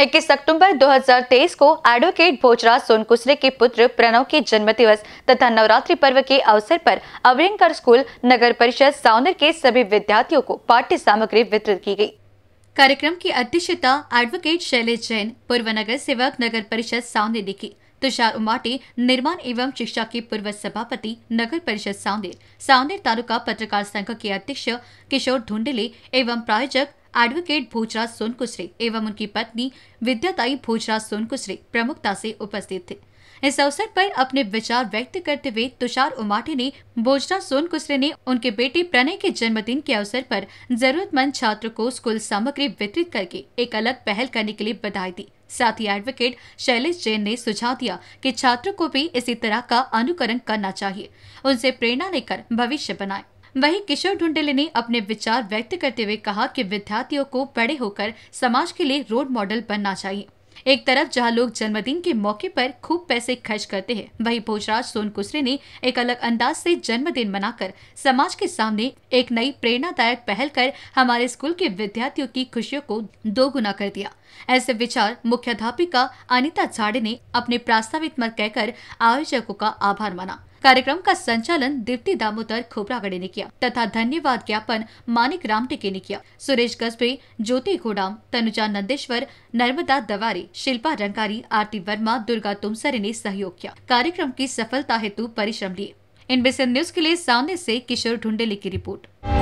इक्कीस अक्टूबर 2023 को एडवोकेट भोजराज सोनकुसरे के पुत्र प्रणव के जन्म दिवस तथा नवरात्रि पर्व के अवसर पर अवरिंकर स्कूल नगर परिषद साउनर के सभी विद्यार्थियों को पाठ्य सामग्री वितरित की गयी कार्यक्रम की अध्यक्षता एडवोकेट शैलेश जैन पूर्व नगर सेवक नगर परिषद साउंदे ने की तुषार उमाटी निर्माण एवं शिक्षा के पूर्व सभापति नगर परिषद साउंदे सावनेर तालुका पत्रकार संघ के अध्यक्ष किशोर ढूंढले एवं प्रायोजक एडवोकेट भोजराज सोनकुसरे एवं उनकी पत्नी विद्याताई भोजराज सोनकुसरे प्रमुखता से उपस्थित थे इस अवसर पर अपने विचार व्यक्त करते हुए तुषार उमाठे ने भोजराज सोनकुसरे ने उनके बेटे प्रणय के जन्मदिन के अवसर पर जरूरतमंद छात्र को स्कूल सामग्री वितरित करके एक अलग पहल करने के लिए बधाई दी साथ ही एडवोकेट शैलेश जैन ने सुझाव दिया कि छात्रों को भी इसी तरह का अनुकरण करना चाहिए उनसे प्रेरणा लेकर भविष्य बनाए वहीं किशोर ढुंडेले ने अपने विचार व्यक्त करते हुए कहा कि विद्यार्थियों को बड़े होकर समाज के लिए रोल मॉडल बनना चाहिए एक तरफ जहां लोग जन्मदिन के मौके पर खूब पैसे खर्च करते हैं वहीं भोजराज सोन कुसरे ने एक अलग अंदाज से जन्मदिन मनाकर समाज के सामने एक नई प्रेरणादायक पहल कर हमारे स्कूल के विद्यार्थियों की खुशियों को दोगुना कर दिया ऐसे विचार मुख्याध्यापिका अनिता झाड़े ने अपने प्रास्ताविक मत कहकर आयोजकों का आभार माना कार्यक्रम का संचालन दिप्ती दामोदर खोपरागड़े ने किया तथा धन्यवाद ज्ञापन मानिक रामटेके ने किया सुरेश गजबे ज्योति घोडाम तनुजा नंदेश्वर नर्मदा दवारी शिल्पा रंगारी आरती वर्मा दुर्गा तुमसरे ने सहयोग किया कार्यक्रम की सफलता हेतु परिश्रम लिए इनबीसी न्यूज के लिए सामने ऐसी किशोर ढूंढेली की रिपोर्ट